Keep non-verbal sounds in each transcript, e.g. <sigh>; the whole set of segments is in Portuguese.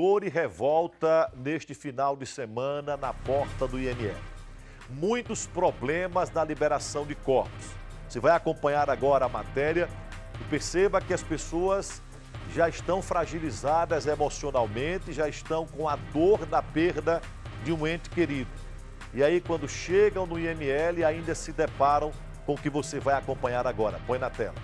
Dor e revolta neste final de semana na porta do IML. Muitos problemas na liberação de corpos. Você vai acompanhar agora a matéria e perceba que as pessoas já estão fragilizadas emocionalmente, já estão com a dor da perda de um ente querido. E aí, quando chegam no IML, ainda se deparam com o que você vai acompanhar agora. Põe na tela.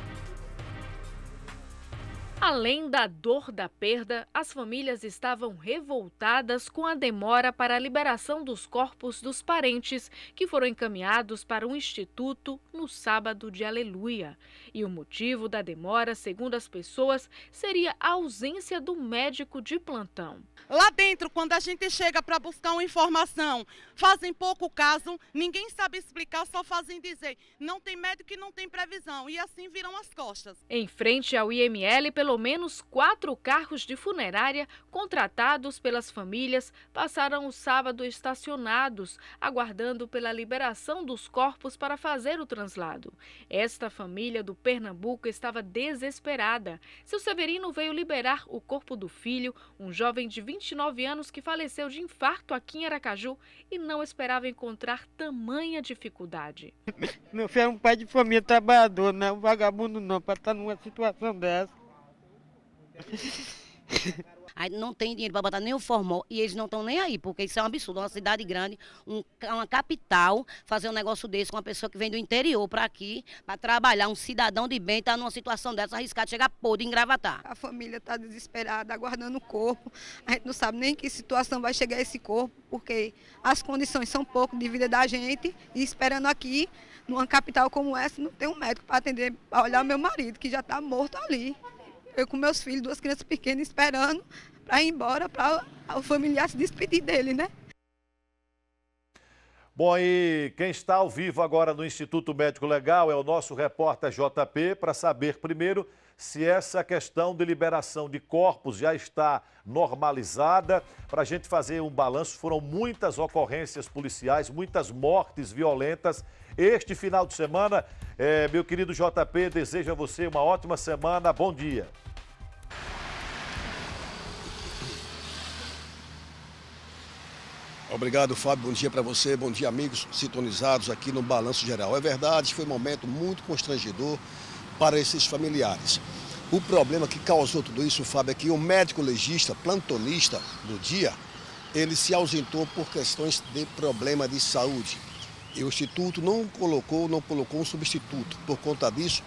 Além da dor da perda, as famílias estavam revoltadas com a demora para a liberação dos corpos dos parentes que foram encaminhados para um instituto no sábado de Aleluia. E o motivo da demora, segundo as pessoas, seria a ausência do médico de plantão. Lá dentro, quando a gente chega para buscar uma informação, fazem pouco caso, ninguém sabe explicar, só fazem dizer não tem médico e não tem previsão, e assim viram as costas. Em frente ao IML, pelo pelo menos quatro carros de funerária contratados pelas famílias passaram o sábado estacionados, aguardando pela liberação dos corpos para fazer o translado. Esta família do Pernambuco estava desesperada. Seu Severino veio liberar o corpo do filho, um jovem de 29 anos que faleceu de infarto aqui em Aracaju e não esperava encontrar tamanha dificuldade. Meu filho é um pai de família trabalhador, não é um vagabundo não, para estar numa situação dessa. <laughs> Aí não tem dinheiro para botar nem o formol e eles não estão nem aí, porque isso é um absurdo. Uma cidade grande, um, uma capital, fazer um negócio desse com uma pessoa que vem do interior para aqui, para trabalhar, um cidadão de bem, está numa situação dessa, arriscado chegar podre em A família está desesperada, aguardando o corpo. A gente não sabe nem que situação vai chegar esse corpo, porque as condições são pouco de vida da gente e esperando aqui, numa capital como essa, não tem um médico para atender, para olhar o meu marido, que já está morto ali eu com meus filhos, duas crianças pequenas, esperando para ir embora, para o familiar se despedir dele, né? Bom, e quem está ao vivo agora no Instituto Médico Legal é o nosso repórter JP para saber primeiro se essa questão de liberação de corpos já está normalizada. Para a gente fazer um balanço, foram muitas ocorrências policiais, muitas mortes violentas. Este final de semana, é, meu querido JP, desejo a você uma ótima semana. Bom dia. Obrigado, Fábio. Bom dia para você, bom dia, amigos sintonizados aqui no Balanço Geral. É verdade, foi um momento muito constrangedor para esses familiares. O problema que causou tudo isso, Fábio, é que o médico legista, plantonista do dia, ele se ausentou por questões de problema de saúde. E o Instituto não colocou, não colocou um substituto. Por conta disso,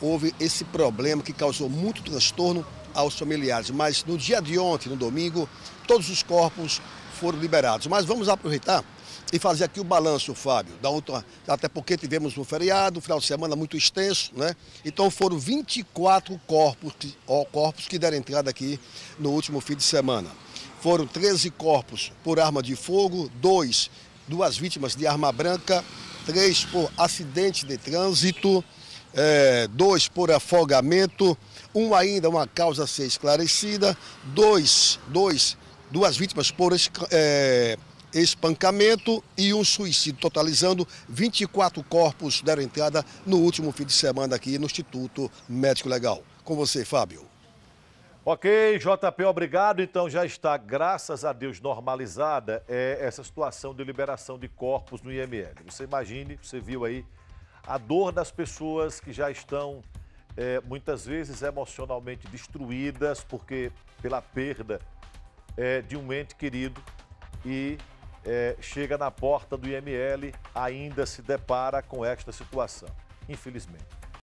houve esse problema que causou muito transtorno aos familiares. Mas no dia de ontem, no domingo, todos os corpos foram liberados. Mas vamos aproveitar e fazer aqui o balanço, Fábio, da outra, até porque tivemos um feriado, um final de semana muito extenso, né? Então foram 24 corpos, ó, corpos que deram entrada aqui no último fim de semana. Foram 13 corpos por arma de fogo, dois, duas vítimas de arma branca, três por acidente de trânsito, é, dois por afogamento, um ainda uma causa a ser esclarecida, dois, dois duas vítimas por eh, espancamento e um suicídio, totalizando 24 corpos deram entrada no último fim de semana aqui no Instituto Médico Legal. Com você, Fábio. Ok, JP, obrigado. Então já está, graças a Deus, normalizada é, essa situação de liberação de corpos no IML. Você imagine, você viu aí a dor das pessoas que já estão é, muitas vezes emocionalmente destruídas porque pela perda é, de um ente querido e é, chega na porta do IML, ainda se depara com esta situação, infelizmente.